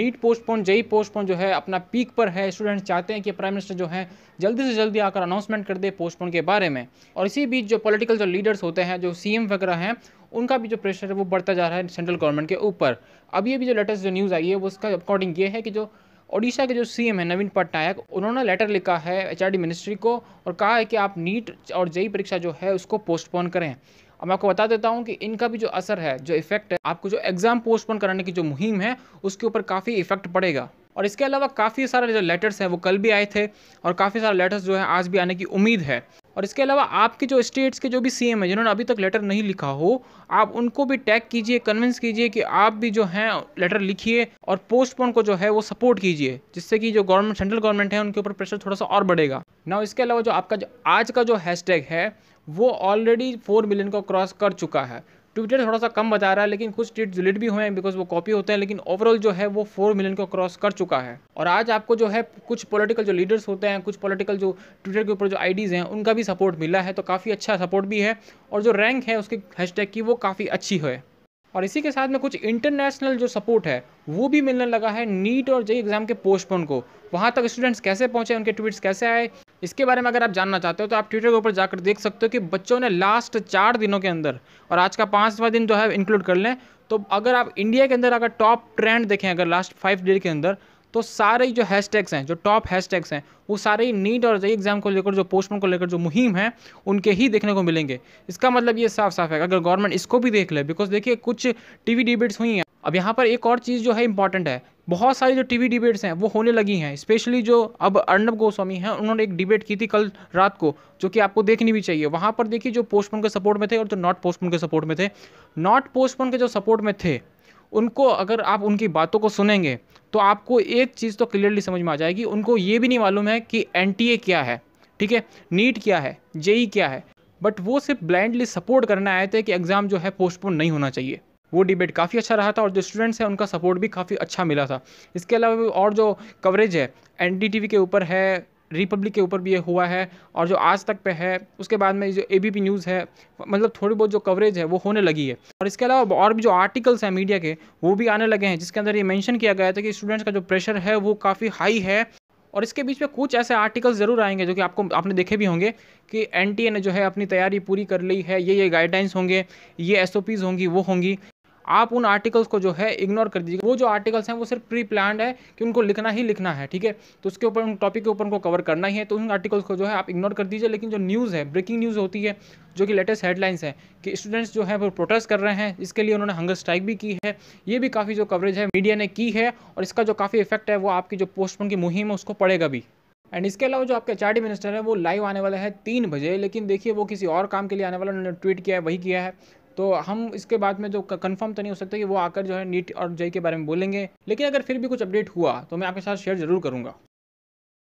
NEET postpone JEE postpone जो है अपना पीक पर है स्टूडेंट चाहते हैं कि प्राइम मिनिस्टर जो है जल्दी से जल्दी आकर अनाउंसमेंट कर दे पोस्टपोन के बारे में और इसी बीच जो पॉलिटिकल जो लीडर्स होते हैं जो सीएम वगैरह हैं उनका भी जो प्रेशर है वो बढ़ता जा रहा है सेंट्रल गवर्नमेंट के ऊपर अब ये भी जो लेटेस्ट जो न्यूज़ आई है वो उसका अकॉर्डिंग ये है कि जो ओडिशा के जो सीएम है नवीन पटनायक उन्होंने लेटर लिखा है एच मिनिस्ट्री को और कहा है कि आप नीट और जेई e e परीक्षा जो है उसको पोस्टपोन करें अब मैं आपको बता देता हूँ कि इनका भी जो असर है जो इफेक्ट है आपको जो एग्ज़ाम पोस्टपोन कराने की जो मुहिम है उसके ऊपर काफ़ी इफेक्ट पड़ेगा और इसके अलावा काफ़ी सारे जो लेटर्स हैं वो कल भी आए थे और काफ़ी सारे लेटर्स जो है आज भी आने की उम्मीद है और इसके अलावा आपके जो स्टेट्स के जो भी सीएम हैं जिन्होंने अभी तक लेटर नहीं लिखा हो आप उनको भी टैग कीजिए कन्विंस कीजिए कि आप भी जो हैं लेटर लिखिए और पोस्टपोन को जो है वो सपोर्ट कीजिए जिससे कि जो गवर्नमेंट सेंट्रल गवर्नमेंट है उनके ऊपर प्रेशर थोड़ा सा और बढ़ेगा ना इसके अलावा जो आपका जो आज का जो हैशटैग है वो ऑलरेडी फोर मिलियन को क्रॉस कर चुका है ट्विटर थोड़ा सा कम बता रहा है लेकिन कुछ ट्वीट डिलीट भी हुए हैं बिकॉज वो कॉपी होते हैं लेकिन ओवरऑल जो है वो फोर मिलियन को क्रॉस कर चुका है और आज आपको जो है कुछ पॉलिटिकल जो लीडर्स होते हैं कुछ पॉलिटिकल जो ट्विटर के ऊपर जो आईडीज़ हैं उनका भी सपोर्ट मिला है तो काफ़ी अच्छा सपोर्ट भी है और जो रैंक है उसके हैश की वो काफ़ी अच्छी है और इसी के साथ में कुछ इंटरनेशनल जो सपोर्ट है वो भी मिलने लगा है नीट और जई एग्ज़ाम के पोस्टपोन को वहाँ तक स्टूडेंट्स कैसे पहुँचे उनके ट्वीट्स कैसे आए इसके बारे में अगर आप जानना चाहते हो तो आप ट्विटर के ऊपर जाकर देख सकते हो कि बच्चों ने लास्ट चार दिनों के अंदर और आज का पाँचवा दिन जो है इंक्लूड कर लें तो अगर आप इंडिया के अंदर अगर टॉप ट्रेंड देखें अगर लास्ट फाइव डे के अंदर तो सारे जो हैशटैग्स हैं जो टॉप हैशटैग्स हैं वो सारे ही नीट और जई एग्जाम को लेकर जो पोस्टमैन को लेकर जो मुहिम है उनके ही देखने को मिलेंगे इसका मतलब ये साफ साफ है अगर गवर्नमेंट इसको भी देख ले बिकॉज देखिए कुछ टीवी डिबेट्स हुई हैं अब यहाँ पर एक और चीज़ जो है इंपॉर्टेंट है बहुत सारी जो टीवी डिबेट्स हैं वो होने लगी हैं स्पेशली जो अब अर्णब गोस्वामी हैं उन्होंने एक डिबेट की थी कल रात को जो कि आपको देखनी भी चाहिए वहाँ पर देखिए जो पोस्टपोन के सपोर्ट में थे और जो नॉट पोस्टपोन के सपोर्ट में थे नॉट पोस्टपोन के जो सपोर्ट में थे उनको अगर आप उनकी बातों को सुनेंगे तो आपको एक चीज़ तो क्लियरली समझ में आ जाएगी उनको ये भी नहीं मालूम है कि एन क्या है ठीक है नीट क्या है जेई e क्या है बट वो सिर्फ ब्लाइंडली सपोर्ट करना आए थे कि एग्ज़ाम जो है पोस्टपोन नहीं होना चाहिए वो डिबेट काफ़ी अच्छा रहा था और जो स्टूडेंट्स हैं उनका सपोर्ट भी काफ़ी अच्छा मिला था इसके अलावा और जो कवरेज है एन के ऊपर है रिपब्लिक के ऊपर भी ये हुआ है और जो आज तक पे है उसके बाद में जो ए न्यूज़ है मतलब थोड़ी बहुत जो कवरेज है वो होने लगी है और इसके अलावा और भी जो आर्टिकल्स हैं मीडिया के वो भी आने लगे हैं जिसके अंदर ये मेंशन किया गया था कि स्टूडेंट्स का जो प्रेशर है वो काफ़ी हाई है और इसके बीच में कुछ ऐसे आर्टिकल्स ज़रूर आएंगे जो कि आपको आपने देखे भी होंगे कि एन ने जो है अपनी तैयारी पूरी कर ली है ये ये गाइडलाइंस होंगे ये एस होंगी वो होंगी आप उन आर्टिकल्स को जो है इग्नोर कर दीजिए वो जो आर्टिकल्स हैं वो सिर्फ प्री प्लान है कि उनको लिखना ही लिखना है ठीक है तो उसके ऊपर उन टॉपिक के ऊपर उनको कवर करना ही है तो उन आर्टिकल्स को जो है आप इग्नोर कर दीजिए लेकिन जो न्यूज़ है ब्रेकिंग न्यूज़ होती है जो कि लेटेस्ट हेडलाइंस है कि स्टूडेंट्स जो है वो प्रोटेस्ट कर रहे हैं इसके लिए उन्होंने हंगर स्ट्राइक भी की है ये भी काफ़ी जो कवरेज है मीडिया ने की है और इसका जो काफ़ी इफेक्ट है वो आपकी जो पोस्टपोन की मुहिम है उसको पड़ेगा भी एंड इसके अलावा जो आपके चार्टी मिनिस्टर है वो लाइव आने वाले हैं तीन बजे लेकिन देखिए वो किसी और काम के लिए आने वाला उन्होंने ट्वीट किया है वही किया है तो हम इसके बाद में जो कन्फर्म तो नहीं हो सकता कि वो आकर जो है नीट और जय के बारे में बोलेंगे लेकिन अगर फिर भी कुछ अपडेट हुआ तो मैं आपके साथ शेयर जरूर करूँगा